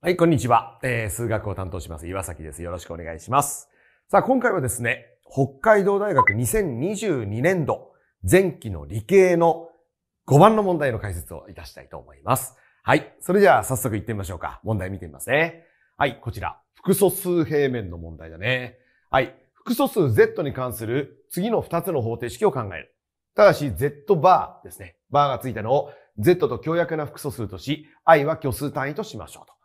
はい、こんにちは、えー。数学を担当します、岩崎です。よろしくお願いします。さあ、今回はですね、北海道大学2022年度前期の理系の5番の問題の解説をいたしたいと思います。はい、それじゃあ早速行ってみましょうか。問題見てみますね。はい、こちら。複素数平面の問題だね。はい、複素数 Z に関する次の2つの方程式を考える。ただし、Z バーですね。バーがついたのを Z と強約な複素数とし、I は虚数単位としましょうと。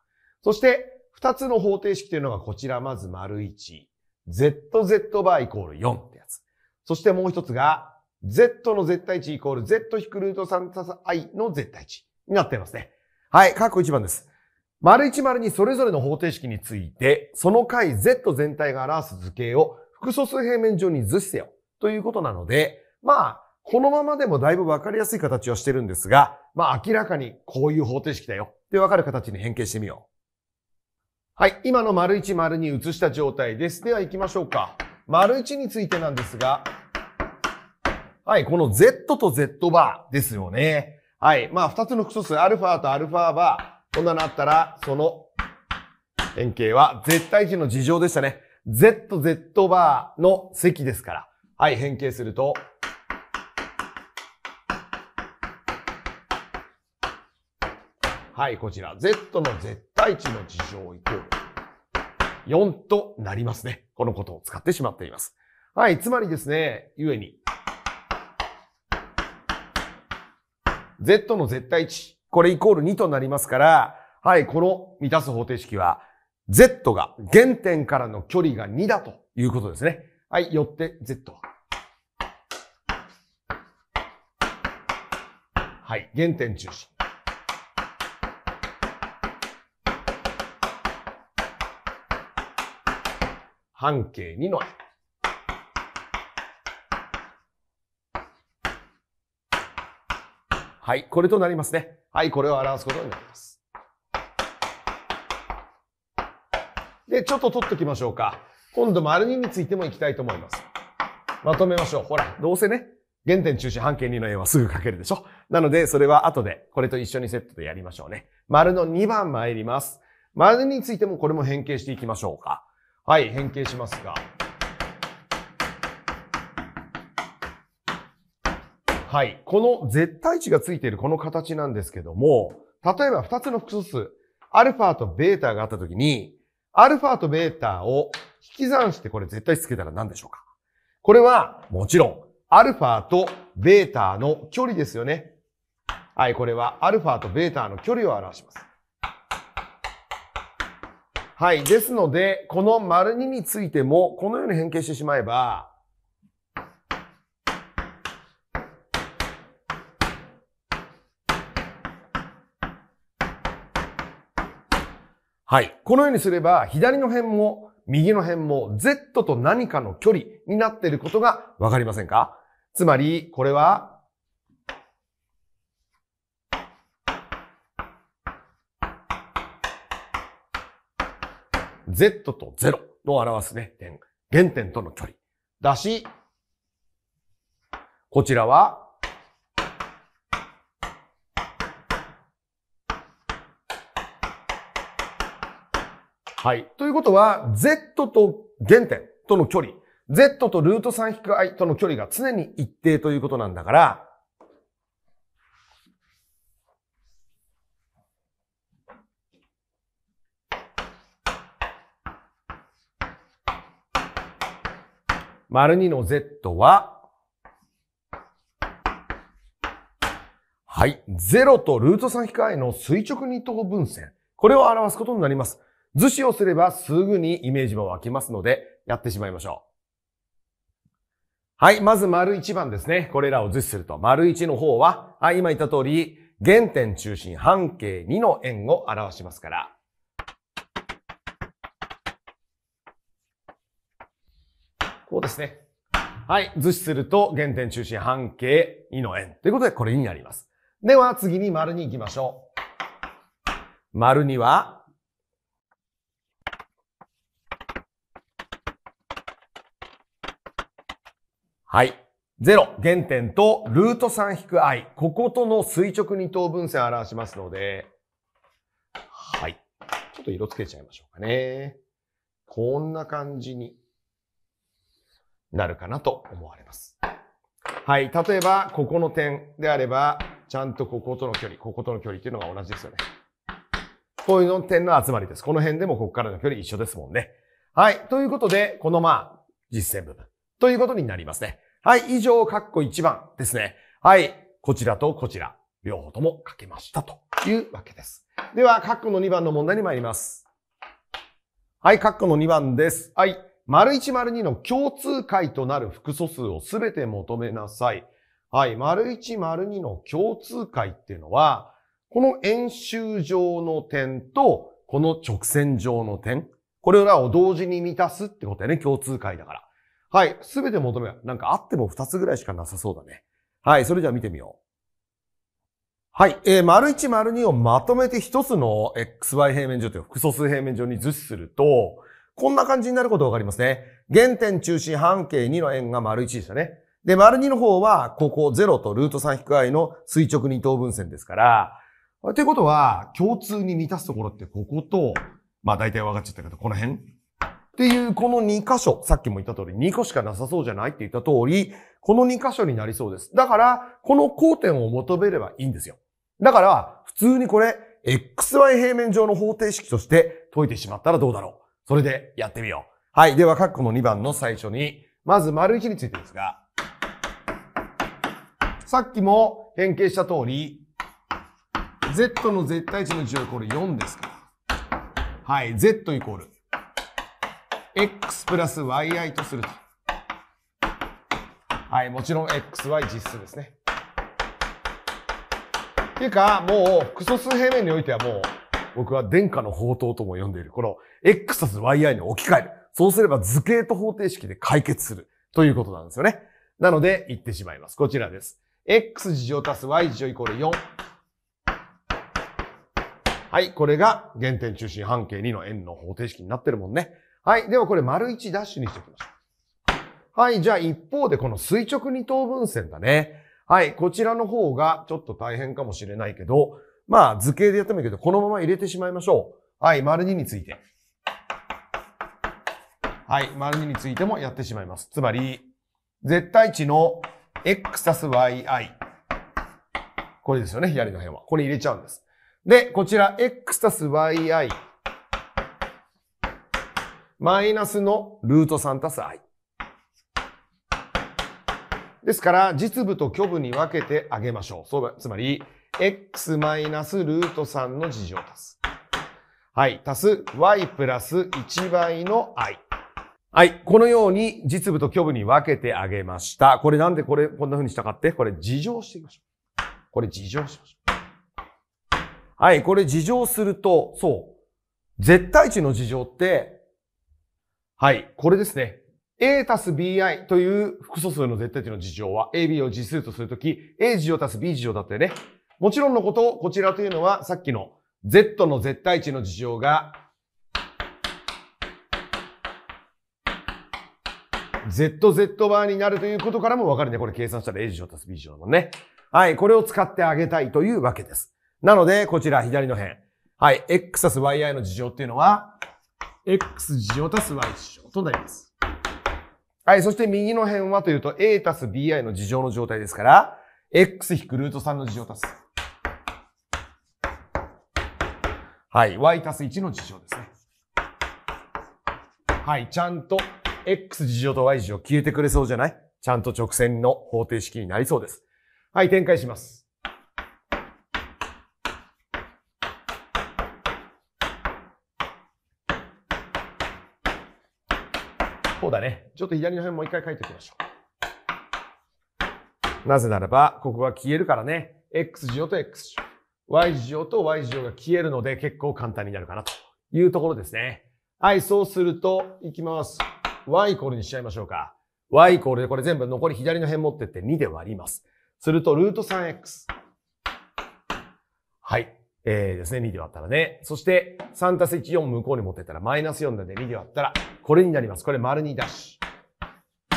そして、二つの方程式というのがこちら、まず丸一 ZZ バーイコール4ってやつ。そしてもう一つが、Z の絶対値イコール Z ひくルート3たす I の絶対値になってますね。はい、括弧1番です。丸一丸にそれぞれの方程式について、その解 Z 全体が表す図形を複素数平面上に図てよということなので、まあ、このままでもだいぶわかりやすい形はしてるんですが、まあ明らかにこういう方程式だよってわかる形に変形してみよう。はい、今の丸1、丸2移した状態です。では行きましょうか。丸1についてなんですが、はい、この Z と Z バーですよね。はい、まあ二つの複素数、アルファとアルファバー、こんなのあったら、その変形は絶対値の事情でしたね。Z、Z バーの積ですから。はい、変形すると、はい、こちら。Z の Z 対地の事情イコール4となりますね。このことを使ってしまっています。はい、つまりですね、ゆえに、z の絶対値、これイコール2となりますから、はい、この満たす方程式は、z が原点からの距離が2だということですね。はい、よって z は。はい、原点中心。半径2のはい、これとなりますね。はい、これを表すことになります。で、ちょっと取っときましょうか。今度、丸2についてもいきたいと思います。まとめましょう。ほら、どうせね、原点中心半径2の円はすぐ書けるでしょなので、それは後で、これと一緒にセットでやりましょうね。丸の2番参ります。丸2についてもこれも変形していきましょうか。はい、変形しますが。はい。この絶対値がついているこの形なんですけども、例えば2つの複素数、アルファとベータがあったときに、アルファとベータを引き算してこれ絶対値つけたら何でしょうかこれは、もちろん、アルファとベータの距離ですよね。はい、これはアルファとベータの距離を表します。はい。ですので、この丸2についても、このように変形してしまえば、はい。このようにすれば、左の辺も右の辺も Z と何かの距離になっていることがわかりませんかつまり、これは Z と0を表すね、点。原点との距離。だし、こちらは、はい。ということは、Z と原点との距離、Z とルート 3-i との距離が常に一定ということなんだから、丸2の z は、はい。0とルート3控えの垂直二等分線。これを表すことになります。図示をすればすぐにイメージも湧きますので、やってしまいましょう。はい。まず、丸1番ですね。これらを図示すると。丸1の方は、はい、今言った通り、原点中心半径2の円を表しますから。こうですね。はい。図示すると、原点中心半径2の円。ということで、これになります。では、次に丸に行きましょう。丸には、はい。0、原点とルート 3-i。こことの垂直二等分線を表しますので、はい。ちょっと色つけちゃいましょうかね。こんな感じになるかなと思われます。はい。例えば、ここの点であれば、ちゃんとこことの距離、こことの距離っていうのが同じですよね。こういうの点の集まりです。この辺でもここからの距離一緒ですもんね。はい。ということで、このまあ、実践部分。ということになりますね。はい。以上、括弧1番ですね。はい。こちらとこちら。両方とも書けましたというわけです。では、括弧の2番の問題に参ります。はい。括弧の2番です。はい。丸1、丸2の共通解となる複素数をすべて求めなさい。はい。丸1、丸2の共通解っていうのは、この円周上の点と、この直線上の点。これらを同時に満たすってことだよね。共通解だから。はい。すべて求めよう。なんかあっても2つぐらいしかなさそうだね。はい。それじゃあ見てみよう。はい。えー、丸1、丸2をまとめて一つの xy 平面上という複素数平面上に図示すると、こんな感じになることがわかりますね。原点中心半径2の円が丸1でしたね。で、丸2の方は、ここ0とルート3引く i の垂直二等分線ですから、ということは、共通に満たすところってここと、まあ大体分かっちゃったけど、この辺っていう、この2箇所、さっきも言った通り、2個しかなさそうじゃないって言った通り、この2箇所になりそうです。だから、この交点を求めればいいんですよ。だから、普通にこれ、xy 平面上の方程式として解いてしまったらどうだろう。それでやってみよう。はい。では、カッコの2番の最初に、まず丸1についてですが、さっきも変形した通り、Z の絶対値の10イコール4ですから。はい。Z イコール、X プラス YI とすると。はい。もちろん X y 実数ですね。ていうか、もう、複素数平面においてはもう、僕は殿下の宝刀とも呼んでいる、この X と YI に置き換える。そうすれば図形と方程式で解決するということなんですよね。なので、言ってしまいます。こちらです。x 事乗足す y 事乗イコール4。はい、これが原点中心半径2の円の方程式になってるもんね。はい、ではこれ丸1ダッシュにしておきましょう。はい、じゃあ一方でこの垂直二等分線だね。はい、こちらの方がちょっと大変かもしれないけど、まあ図形でやってもいいけど、このまま入れてしまいましょう。はい、丸2について。はい、丸2についてもやってしまいます。つまり、絶対値の x たす yi。これですよね、左の辺は。これ入れちゃうんです。で、こちら x たす yi。マイナスのルート3たす i。ですから、実部と虚部に分けてあげましょう。そうつまり、x マイナスルート3の事情を足す。はい、足す y プラス1倍の i。はい。このように実部と虚部に分けてあげました。これなんでこれ、こんな風にしたかってこれ事情していきましょう。これ事情しましょう。はい。これ事情すると、そう。絶対値の事情って、はい。これですね。a たす bi という複素数の絶対値の事情は ab を次数とするとき、a 事情たす b 事情だったよね。もちろんのこと、こちらというのはさっきの Z の絶対値の事情が ZZ バーになるということからもわかるね。これ計算したら A 事乗足す B 事乗だもんね。はい。これを使ってあげたいというわけです。なので、こちら左の辺。はい。X 足す YI の事情っていうのは、X 事乗足す Y 事乗となります。はい。そして右の辺はというと、A 足す BI の事情の状態ですから、X 引くルート3の事情足す。はい。y たす1の事情ですね。はい。ちゃんと x 事乗と y 事乗消えてくれそうじゃないちゃんと直線の方程式になりそうです。はい。展開します。こうだね。ちょっと左の辺もう一回書いておきましょう。なぜならば、ここが消えるからね。x 乗と x 乗。y 事乗と y 事乗が消えるので結構簡単になるかなというところですね。はい、そうすると、いきます。y イコールにしちゃいましょうか。y イコールでこれ全部残り左の辺持ってって2で割ります。すると、ルート 3x。はい。えー、ですね、2で割ったらね。そして、3たす1、4向こうに持ってったら、マイナス4なんで2で割ったら、これになります。これ、丸2ダッシュ。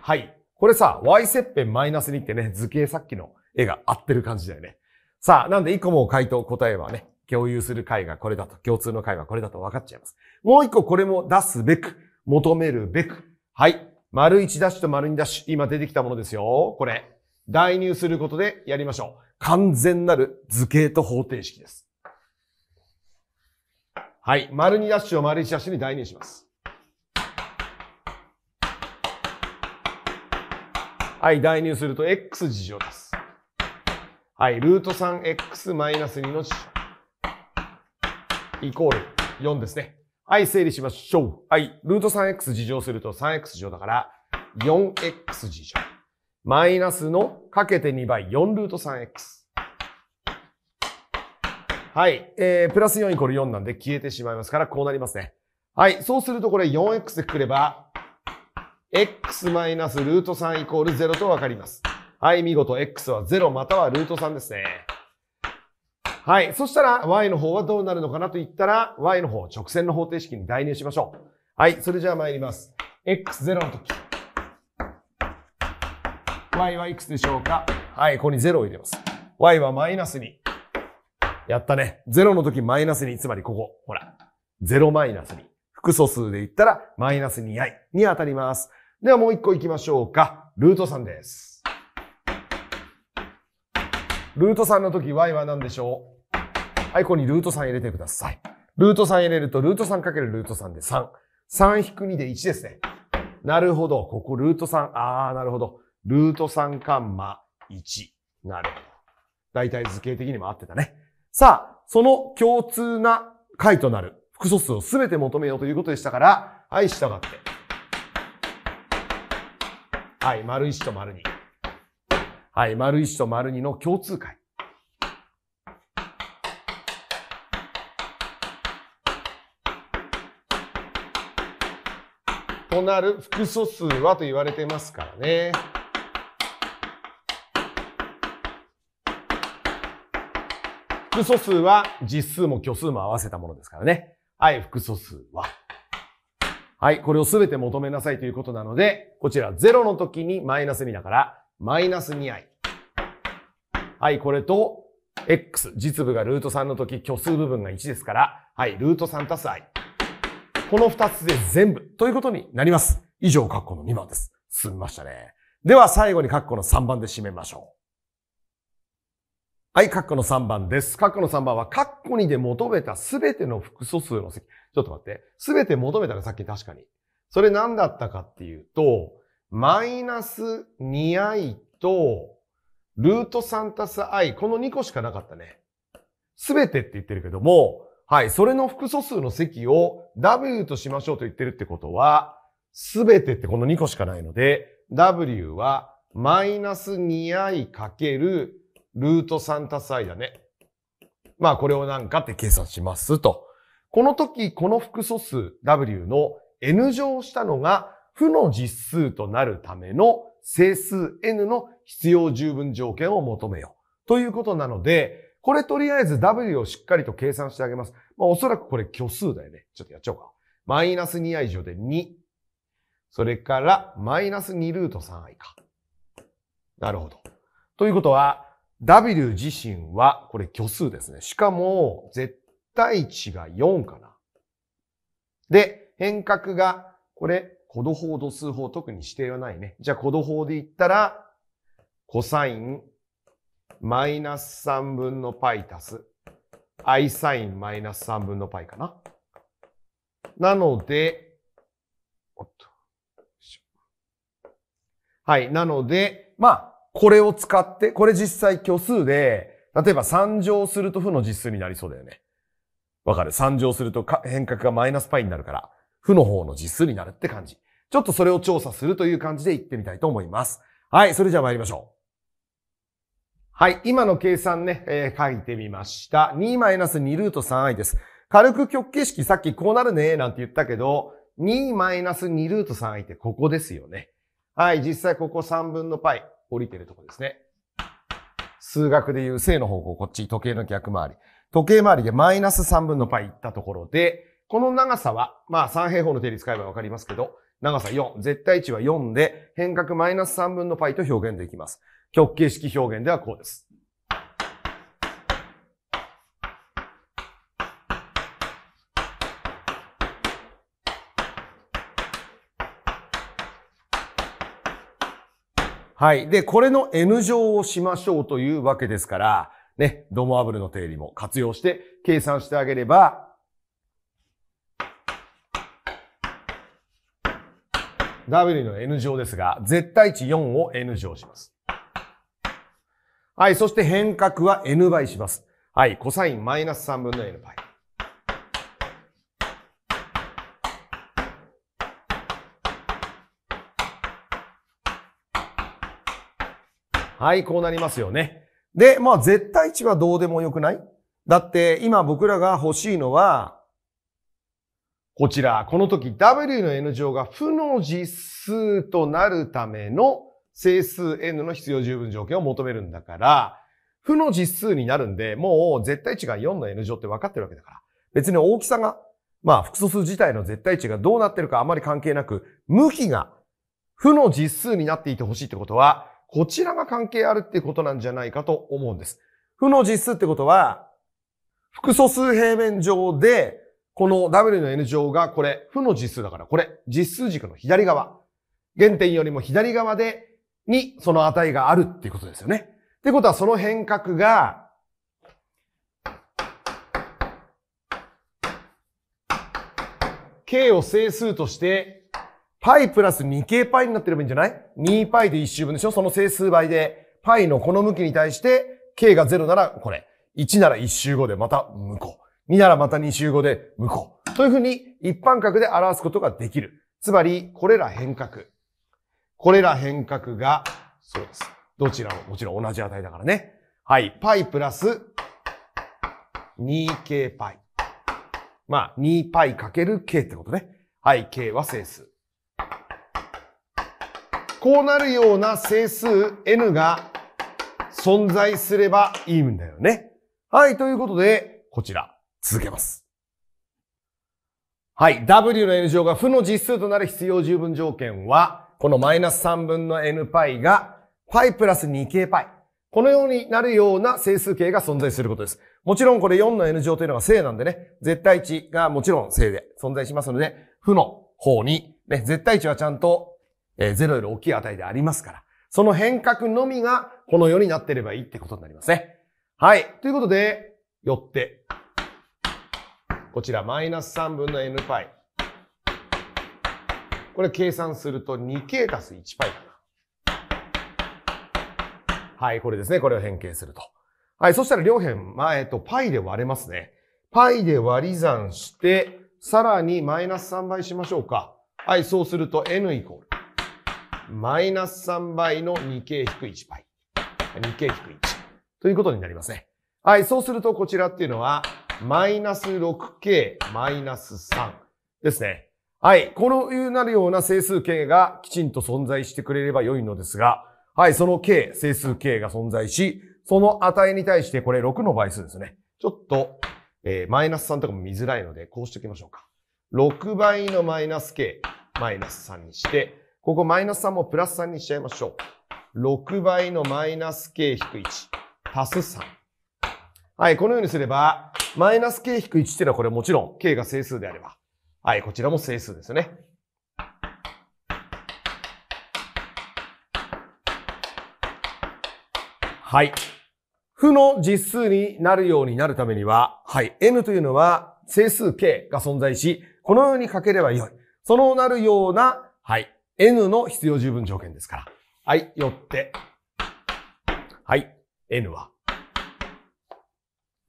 はい。これさ、y 切片マイナス2ってね、図形さっきの絵が合ってる感じだよね。さあ、なんで一個も回答、答えはね、共有する会がこれだと、共通の会はこれだと分かっちゃいます。もう一個これも出すべく、求めるべく。はい。丸1ダッシュと丸2ダッシュ。今出てきたものですよ。これ。代入することでやりましょう。完全なる図形と方程式です。はい。丸2ダッシュを丸1ダッシュに代入します。はい。代入すると x 事乗です。はい、ルート 3x-2 のイコール4ですね。はい、整理しましょう。はい、ルート 3x 事乗すると 3x 事乗だから 4x 事乗。マイナスのかけて2倍4ルート 3x。はい、えー、プラス4イコール4なんで消えてしまいますからこうなりますね。はい、そうするとこれ 4x でくれば、x マイナスルート3イコール0とわかります。はい、見事 x は0またはルート3ですね。はい。そしたら y の方はどうなるのかなと言ったら y の方直線の方程式に代入しましょう。はい。それじゃあ参ります。x0 の時。y はいくつでしょうかはい。ここに0を入れます。y はマイナス2。やったね。0の時マイナス2。つまりここ。ほら。0マイナス2。複素数で言ったらマイナス 2i に当たります。ではもう一個行きましょうか。ルート3です。ルート3の時 y は何でしょうはい、ここにルート3入れてください。ルート3入れると、ルート3かけるルート3で3。3-2で1ですね。なるほど。ここルート3。あー、なるほど。ルート3カンマ1。なるほど。大体図形的にも合ってたね。さあ、その共通な解となる複素数をすべて求めようということでしたから、はい、従って。はい、丸1と丸2。はい、丸1と丸2の共通解。となる複素数はと言われてますからね。複素数は実数も虚数も合わせたものですからね。はい、複素数は。はい、これをすべて求めなさいということなので、こちら0の時にマイナス2だから、マイナス 2i。はい、これと、x、実部がルート3の時、虚数部分が1ですから、はい、ルート3たす i。この2つで全部ということになります。以上、括弧の2番です。済みましたね。では、最後に括弧の3番で締めましょう。はい、カッコの3番です。カッコの3番は、カッコ2で求めたすべての複素数の積。ちょっと待って。すべて求めたらさっき確かに。それ何だったかっていうと、マイナス 2i と、ルート3たす i、この2個しかなかったね。すべてって言ってるけども、はい、それの複素数の積を w としましょうと言ってるってことは、すべてってこの2個しかないので、w はマイナス 2i かけるルート3たす i だね。まあこれをなんかって計算しますと。この時、この複素数 w の n 乗したのが負の実数となるための整数 n の必要十分条件を求めよう。ということなので、これとりあえず w をしっかりと計算してあげます。まあ、おそらくこれ虚数だよね。ちょっとやっちゃおうか。マイナス 2i 乗で2。それから、マイナス2ルート 3i か。なるほど。ということは、w 自身は、これ虚数ですね。しかも、絶対値が4かな。で、変革が、これ、コド法、度数法、特に指定はないね。じゃあ、コド法で言ったら、コサイン、マイナス3分の π 足す、i サインマイナス3分の π かな。なので、おっと。はい。なので、まあ、これを使って、これ実際虚数で、例えば3乗すると負の実数になりそうだよね。わかる ?3 乗すると変革がマイナスパイになるから。負の方の実数になるって感じ。ちょっとそれを調査するという感じで行ってみたいと思います。はい、それじゃあ参りましょう。はい、今の計算ね、えー、書いてみました。2-2ルート 3i です。軽く極形式さっきこうなるね、なんて言ったけど、2-2ルート 3i ってここですよね。はい、実際ここ3分の π 降りてるとこですね。数学でいう正の方向、こっち、時計の逆回り。時計回りでマイナス3分の π いったところで、この長さは、まあ3平方の定理使えばわかりますけど、長さ4、絶対値は4で、変革マイナス3分の π と表現できます。極形式表現ではこうです。はい。で、これの N 乗をしましょうというわけですから、ね、ドモアブルの定理も活用して計算してあげれば、W の N 乗ですが、絶対値4を N 乗します。はい、そして変革は N 倍します。はい、コサインマイナス3分の N 倍。はい、こうなりますよね。で、まあ絶対値はどうでもよくないだって今僕らが欲しいのは、こちら、この時 W の N 乗が負の実数となるための整数 N の必要十分条件を求めるんだから、負の実数になるんで、もう絶対値が4の N 乗って分かってるわけだから。別に大きさが、まあ、複素数自体の絶対値がどうなってるかあまり関係なく、向きが負の実数になっていてほしいってことは、こちらが関係あるってことなんじゃないかと思うんです。負の実数ってことは、複素数平面上でこの W の N 乗がこれ、負の実数だから、これ、実数軸の左側。原点よりも左側で、にその値があるっていうことですよね。ってことはその変革が、k を整数として、π プラス 2kπ になってればいいんじゃない ?2π で1周分でしょその整数倍で、π のこの向きに対して、k が0ならこれ、1なら1周後でまた向こう。見ならまた2週後で向こう。というふうに一般格で表すことができる。つまり、これら変革。これら変革が、そうです。どちらももちろん同じ値だからね。はい。パイプラス 2k パイ。まあ、2π かける k ってことね。はい。k は整数。こうなるような整数 n が存在すればいいんだよね。はい。ということで、こちら。続けます。はい。W の N 乗が負の実数となる必要十分条件は、このマイナス3分の N π が、π プラス 2k π このようになるような整数形が存在することです。もちろんこれ4の N 乗というのが正なんでね、絶対値がもちろん正で存在しますので、負の方に、ね、絶対値はちゃんと、えー、0より大きい値でありますから、その変革のみがこのようになってればいいってことになりますね。はい。ということで、よって、こちらマイナス3分の n パイ。これ計算すると 2k たす1パイかな。はい、これですね。これを変形すると。はい、そしたら両辺、まあ、えっと、パイで割れますね。パイで割り算して、さらにマイナス3倍しましょうか。はい、そうすると n イコール、マイナス3倍の 2k-1 パイ。2k-1。ということになりますね。はい、そうするとこちらっていうのは、マイナス 6k マイナス3ですね。はい。このいうなるような整数形がきちんと存在してくれれば良いのですが、はい、その k、整数 k が存在し、その値に対してこれ6の倍数ですね。ちょっと、えー、マイナス3とかも見づらいので、こうしておきましょうか。6倍のマイナス k、マイナス3にして、ここマイナス3もプラス3にしちゃいましょう。6倍のマイナス k-1 足す3。はい、このようにすれば、マイナス k-1 っていうのはこれもちろん、k が整数であれば。はい、こちらも整数ですね。はい。負の実数になるようになるためには、はい、n というのは整数 k が存在し、このように書ければよい。そのなるような、はい、n の必要十分条件ですから。はい、よって、はい、n は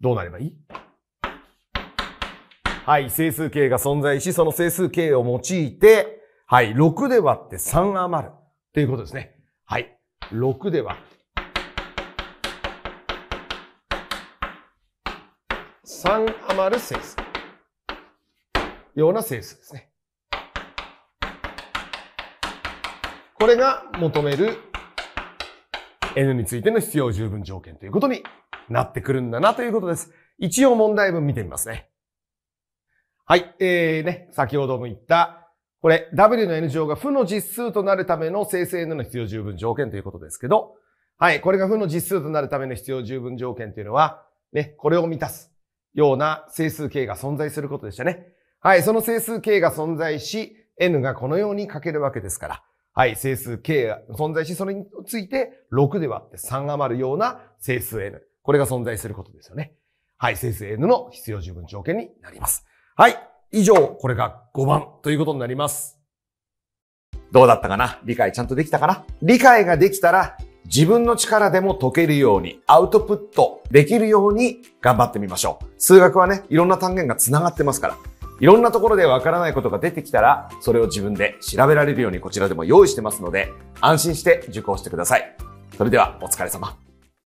どうなればいいはい、整数形が存在し、その整数形を用いて、はい、6で割って3余る。ということですね。はい、6で割って。3余る整数。ような整数ですね。これが求める N についての必要十分条件ということになってくるんだなということです。一応問題文見てみますね。はい、えー、ね、先ほども言った、これ、W の N 乗が負の実数となるための生成 N の必要十分条件ということですけど、はい、これが負の実数となるための必要十分条件というのは、ね、これを満たすような整数形が存在することでしたね。はい、その整数形が存在し、n がこのように書けるわけですから。はい、整数 k が存在し、それについて6で割って3余るような整数 n。これが存在することですよね。はい、生成 N の必要十分条件になります。はい、以上、これが5番ということになります。どうだったかな理解ちゃんとできたかな理解ができたら自分の力でも解けるようにアウトプットできるように頑張ってみましょう。数学はね、いろんな単元が繋がってますから。いろんなところでわからないことが出てきたら、それを自分で調べられるようにこちらでも用意してますので、安心して受講してください。それではお疲れ様。